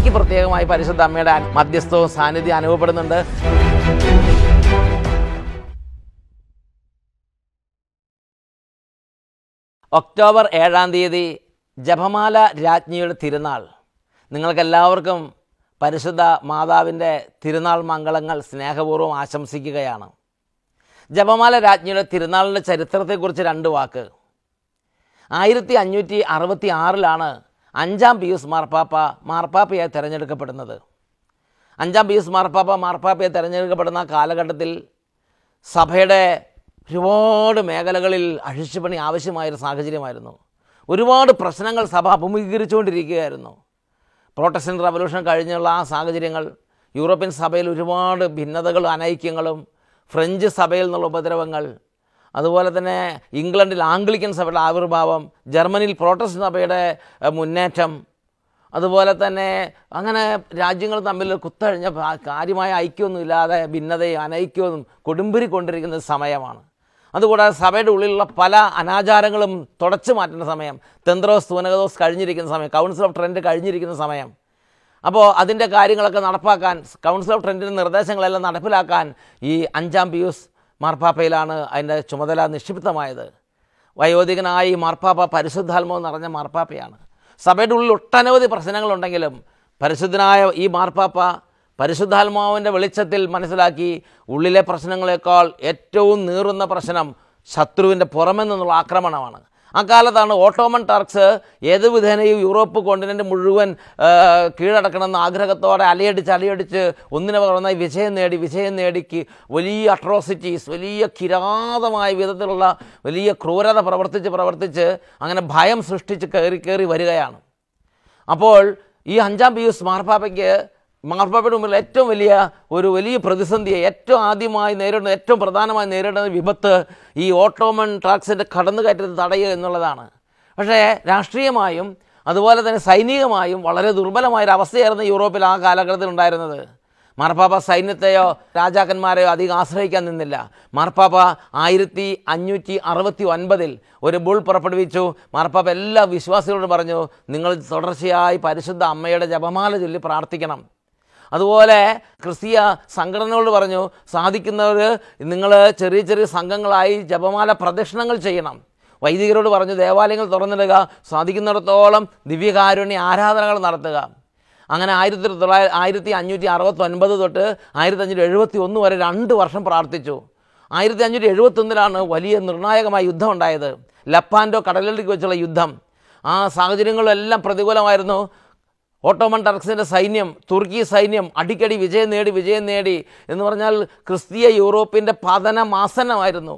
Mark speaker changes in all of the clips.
Speaker 1: എനിക്ക് പ്രത്യേകമായി പരിശുദ്ധ അമ്മയുടെ മധ്യസ്ഥവും സാന്നിധ്യം അനുഭവപ്പെടുന്നുണ്ട് ഒക്ടോബർ ഏഴാം തീയതി ജപമാല രാജ്ഞിയുടെ തിരുനാൾ നിങ്ങൾക്കെല്ലാവർക്കും പരിശുദ്ധ മാതാവിൻ്റെ തിരുനാൾ മംഗളങ്ങൾ സ്നേഹപൂർവ്വം ആശംസിക്കുകയാണ് ജപമാല രാജ്ഞിയുടെ തിരുനാളിൻ്റെ ചരിത്രത്തെക്കുറിച്ച് രണ്ട് വാക്ക് ആയിരത്തി അഞ്ഞൂറ്റി അറുപത്തി ആറിലാണ് അഞ്ചാം എസ് മാർപ്പാപ്പ മാർപ്പാപ്പയായി തിരഞ്ഞെടുക്കപ്പെടുന്നത് അഞ്ചാം എസ് മാർപ്പാപ്പ മാർപ്പാപ്പയെ തിരഞ്ഞെടുക്കപ്പെടുന്ന കാലഘട്ടത്തിൽ സഭയുടെ ഒരുപാട് മേഖലകളിൽ അഴിച്ചുപണി ആവശ്യമായൊരു സാഹചര്യമായിരുന്നു ഒരുപാട് പ്രശ്നങ്ങൾ സഭ അഭിമുഖീകരിച്ചുകൊണ്ടിരിക്കുകയായിരുന്നു പ്രൊട്ടസ്റ്റൻ്റ് റവല്യൂഷൻ കഴിഞ്ഞുള്ള ആ സാഹചര്യങ്ങൾ യൂറോപ്യൻ സഭയിൽ ഒരുപാട് ഭിന്നതകളും അനൈക്യങ്ങളും ഫ്രഞ്ച് സഭയിൽ നിന്നുള്ള ഉപദ്രവങ്ങൾ അതുപോലെ തന്നെ ഇംഗ്ലണ്ടിൽ ആംഗ്ലിക്കൻ സഭയുടെ ആവിർഭാവം ജർമ്മനിയിൽ പ്രോട്ടസ്റ്റ് സഭയുടെ മുന്നേറ്റം അതുപോലെ തന്നെ അങ്ങനെ രാജ്യങ്ങൾ തമ്മിൽ കുത്തഴിഞ്ഞ കാര്യമായ ഐക്യമൊന്നുമില്ലാതെ ഭിന്നതയും അനൈക്യമൊന്നും കൊടുമ്പിരി കൊണ്ടിരിക്കുന്ന സമയമാണ് അതുകൂടാതെ സഭയുടെ ഉള്ളിലുള്ള പല അനാചാരങ്ങളും തുടച്ചു മാറ്റുന്ന സമയം തെന്ത്രോസ് തൂനകദോസ് കഴിഞ്ഞിരിക്കുന്ന സമയം കൗൺസിൽ ഓഫ് ട്രെൻഡ് കഴിഞ്ഞിരിക്കുന്ന സമയം അപ്പോൾ അതിൻ്റെ കാര്യങ്ങളൊക്കെ നടപ്പാക്കാൻ കൗൺസിൽ ഓഫ് ട്രെൻഡിൻ്റെ നിർദ്ദേശങ്ങളെല്ലാം നടപ്പിലാക്കാൻ ഈ അഞ്ചാം പിയൂസ് മാർപ്പാപ്പയിലാണ് അതിൻ്റെ ചുമതല നിക്ഷിപ്തമായത് വയോധികനായി മാർപ്പാപ്പ പരിശുദ്ധാത്മാവ് നിറഞ്ഞ മാർപ്പാപ്പയാണ് സഭയുടെ ഉള്ളിൽ ഒട്ടനവധി പ്രശ്നങ്ങളുണ്ടെങ്കിലും പരിശുദ്ധനായ ഈ മാർപ്പാപ്പ പരിശുദ്ധാത്മാവിൻ്റെ വെളിച്ചത്തിൽ മനസ്സിലാക്കി ഉള്ളിലെ പ്രശ്നങ്ങളെക്കാൾ ഏറ്റവും നീറുന്ന പ്രശ്നം ശത്രുവിൻ്റെ പുറമെന്നുള്ള ആക്രമണമാണ് അക്കാലത്താണ് ഓട്ടോമൻ ടർക്സ് ഏത് വിധേനയും യൂറോപ്പ് കോണ്ടിനെൻ്റ് മുഴുവൻ കീഴടക്കണമെന്ന് ആഗ്രഹത്തോടെ അലയടിച്ച് അലയടിച്ച് ഒന്നിനെ പറഞ്ഞാൽ വിജയം നേടി വിജയം നേടിക്ക് വലിയ അട്രോസിറ്റീസ് വലിയ കിരാതമായ വിധത്തിലുള്ള വലിയ ക്രൂരത പ്രവർത്തിച്ച് പ്രവർത്തിച്ച് അങ്ങനെ ഭയം സൃഷ്ടിച്ച് കയറി കയറി വരികയാണ് അപ്പോൾ ഈ അഞ്ചാം യു സ്മാർപ്പാപ്പയ്ക്ക് മാർപ്പാപ്പയുടെ മുമ്പിൽ ഏറ്റവും വലിയ ഒരു വലിയ പ്രതിസന്ധിയെ ഏറ്റവും ആദ്യമായി നേരിടുന്ന ഏറ്റവും പ്രധാനമായി നേരിടുന്ന വിപത്ത് ഈ ഓട്ടോമൻ ടാക്സിൻ്റെ കടന്നുകയറ്റത്തെ തടയുക എന്നുള്ളതാണ് പക്ഷേ രാഷ്ട്രീയമായും അതുപോലെ തന്നെ സൈനികമായും വളരെ ദുർബലമായൊരു അവസ്ഥയായിരുന്നു യൂറോപ്പിൽ ആ കാലഘട്ടത്തിൽ ഉണ്ടായിരുന്നത് മാർപ്പാപ്പ സൈന്യത്തെയോ രാജാക്കന്മാരെയോ അധികം ആശ്രയിക്കാൻ നിന്നില്ല മാർപ്പാപ്പ ആയിരത്തി അഞ്ഞൂറ്റി അറുപത്തി ഒൻപതിൽ ഒരു ബുൾ പുറപ്പെടുവിച്ചു മാർപ്പാപ്പ എല്ലാ വിശ്വാസികളോടും പറഞ്ഞു നിങ്ങൾ തുടർച്ചയായി പരിശുദ്ധ അമ്മയുടെ ജപമാല ചൊല്ലി പ്രാർത്ഥിക്കണം അതുപോലെ ക്രിസ്തീയ സംഘടനകളോട് പറഞ്ഞു സാധിക്കുന്നവർ നിങ്ങൾ ചെറിയ ചെറിയ സംഘങ്ങളായി ജപമാല പ്രദക്ഷിണങ്ങൾ ചെയ്യണം വൈദികരോട് പറഞ്ഞു ദേവാലയങ്ങൾ തുറന്നിടുക സാധിക്കുന്നിടത്തോളം ദിവ്യകാരുണ്യ ആരാധനകൾ നടത്തുക അങ്ങനെ ആയിരത്തി തൊള്ളായിരത്തി ആയിരത്തി അഞ്ഞൂറ്റി അറുപത്തൊൻപത് തൊട്ട് ആയിരത്തി അഞ്ഞൂറ്റി എഴുപത്തി ഒന്ന് വരെ രണ്ട് വർഷം പ്രാർത്ഥിച്ചു ആയിരത്തി അഞ്ഞൂറ്റി ഒന്നിലാണ് വലിയ നിർണായകമായ യുദ്ധം ഉണ്ടായത് ലപ്പാൻഡോ കടലിലേക്ക് വെച്ചുള്ള യുദ്ധം ആ സാഹചര്യങ്ങളെല്ലാം പ്രതികൂലമായിരുന്നു ഓട്ടോമൻ ടർക്സിൻ്റെ സൈന്യം തുർക്കി സൈന്യം അടിക്കടി വിജയം നേടി വിജയം നേടി എന്ന് പറഞ്ഞാൽ ക്രിസ്തീയ യൂറോപ്പിൻ്റെ പതനമാസനമായിരുന്നു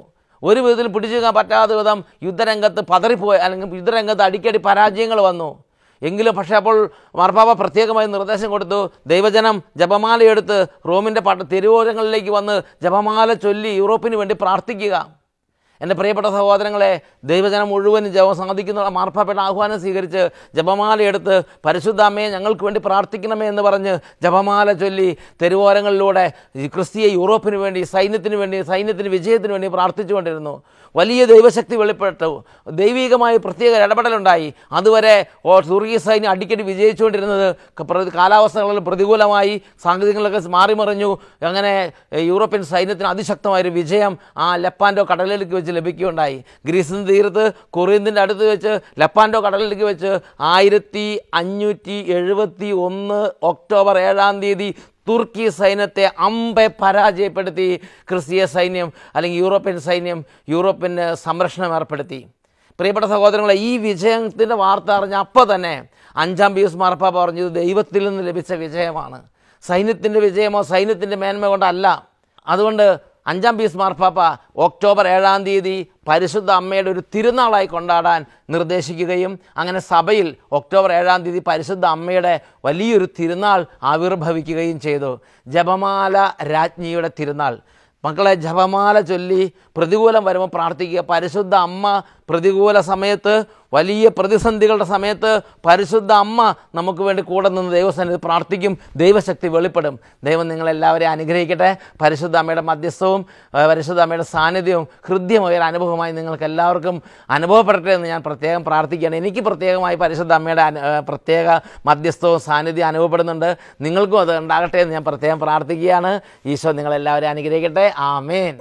Speaker 1: ഒരു വിധത്തിൽ പിടിച്ചു നിൽക്കാൻ പറ്റാത്ത വിധം യുദ്ധരംഗത്ത് പതറിപ്പോയി അല്ലെങ്കിൽ യുദ്ധരംഗത്ത് അടിക്കടി പരാജയങ്ങൾ വന്നു എങ്കിലും പക്ഷേ അപ്പോൾ മാർപ്പാപ്പ പ്രത്യേകമായി നിർദ്ദേശം കൊടുത്തു ദൈവജനം ജപമാലയെടുത്ത് റോമിൻ്റെ പട്ട തെരുവോരങ്ങളിലേക്ക് വന്ന് ജപമാല ചൊല്ലി യൂറോപ്പിന് വേണ്ടി പ്രാർത്ഥിക്കുക എൻ്റെ പ്രിയപ്പെട്ട സഹോദരങ്ങളെ ദൈവജനം മുഴുവൻ ജപം സാധിക്കുന്ന മാർഫാപ്പെട്ട ആഹ്വാനം സ്വീകരിച്ച് ജപമാല എടുത്ത് പരിശുദ്ധ അമ്മയെ ഞങ്ങൾക്ക് വേണ്ടി പ്രാർത്ഥിക്കണമേ എന്ന് പറഞ്ഞ് ജപമാല ചൊല്ലി തെരുവോരങ്ങളിലൂടെ ക്രിസ്തീയ യൂറോപ്പിന് വേണ്ടി സൈന്യത്തിന് വേണ്ടി സൈന്യത്തിന് വിജയത്തിന് വേണ്ടി പ്രാർത്ഥിച്ചുകൊണ്ടിരുന്നു വലിയ ദൈവശക്തി വെളിപ്പെട്ടു ദൈവികമായ പ്രത്യേക ഇടപെടലുണ്ടായി അതുവരെ തുർക്കി സൈന്യം അടിക്കടി വിജയിച്ചുകൊണ്ടിരുന്നത് കാലാവസ്ഥകളിൽ പ്രതികൂലമായി സാങ്കേതികങ്ങളൊക്കെ മാറിമറിഞ്ഞു അങ്ങനെ യൂറോപ്യൻ സൈന്യത്തിന് അതിശക്തമായൊരു വിജയം ആ ലെപ്പാൻഡോ കടലിലേക്ക് വെച്ച് ലഭിക്കുകയുണ്ടായി ഗ്രീസിൻ തീരത്ത് കൊറിയന്തിൻ്റെ അടുത്ത് വെച്ച് ലപ്പാൻഡോ കടലിലേക്ക് വെച്ച് ആയിരത്തി അഞ്ഞൂറ്റി എഴുപത്തി ഒന്ന് ഒക്ടോബർ ഏഴാം തീയതി തുർക്കി സൈന്യത്തെ അമ്പെ പരാജയപ്പെടുത്തി ക്രിസ്തീയ സൈന്യം അല്ലെങ്കിൽ യൂറോപ്യൻ സൈന്യം യൂറോപ്യന് സംരക്ഷണം ഏർപ്പെടുത്തി പ്രിയപ്പെട്ട സഹോദരങ്ങളെ ഈ വിജയത്തിൻ്റെ വാർത്ത അറിഞ്ഞ അപ്പോൾ തന്നെ അഞ്ചാം പീസ് മാർപ്പ പറഞ്ഞത് ദൈവത്തിൽ നിന്ന് ലഭിച്ച വിജയമാണ് സൈന്യത്തിൻ്റെ വിജയമോ സൈന്യത്തിൻ്റെ മേന്മ കൊണ്ടല്ല അതുകൊണ്ട് അഞ്ചാം പീസ് മാർപ്പാപ്പ ഒക്ടോബർ ഏഴാം തീയതി പരിശുദ്ധ അമ്മയുടെ ഒരു തിരുനാളായി കൊണ്ടാടാൻ നിർദ്ദേശിക്കുകയും അങ്ങനെ സഭയിൽ ഒക്ടോബർ ഏഴാം തീയതി പരിശുദ്ധ അമ്മയുടെ വലിയൊരു തിരുനാൾ ആവിർഭവിക്കുകയും ചെയ്തു ജപമാല രാജ്ഞിയുടെ തിരുനാൾ മക്കളെ ജപമാല ചൊല്ലി പ്രതികൂലം വരുമ്പോൾ പ്രാർത്ഥിക്കുക പരിശുദ്ധ അമ്മ പ്രതികൂല സമയത്ത് വലിയ പ്രതിസന്ധികളുടെ സമയത്ത് പരിശുദ്ധ അമ്മ നമുക്ക് വേണ്ടി കൂടെ നിന്ന് ദൈവസന്നിധി പ്രാർത്ഥിക്കും ദൈവശക്തി വെളിപ്പെടും ദൈവം നിങ്ങളെല്ലാവരെയും അനുഗ്രഹിക്കട്ടെ പരിശുദ്ധ അമ്മയുടെ മധ്യസ്ഥവും പരിശുദ്ധ അമ്മയുടെ സാന്നിധ്യവും ഹൃദ്യമായ ഒരു അനുഭവമായി നിങ്ങൾക്ക് എല്ലാവർക്കും അനുഭവപ്പെടട്ടെ എന്ന് ഞാൻ പ്രത്യേകം പ്രാർത്ഥിക്കുകയാണ് എനിക്ക് പ്രത്യേകമായി പരിശുദ്ധ അമ്മയുടെ പ്രത്യേക മധ്യസ്ഥവും സാന്നിധ്യം അനുഭവപ്പെടുന്നുണ്ട് നിങ്ങൾക്കും അത് ഉണ്ടാകട്ടെ എന്ന് ഞാൻ പ്രത്യേകം പ്രാർത്ഥിക്കുകയാണ് ഈശോ നിങ്ങളെല്ലാവരെയും അനുഗ്രഹിക്കട്ടെ ആമേൻ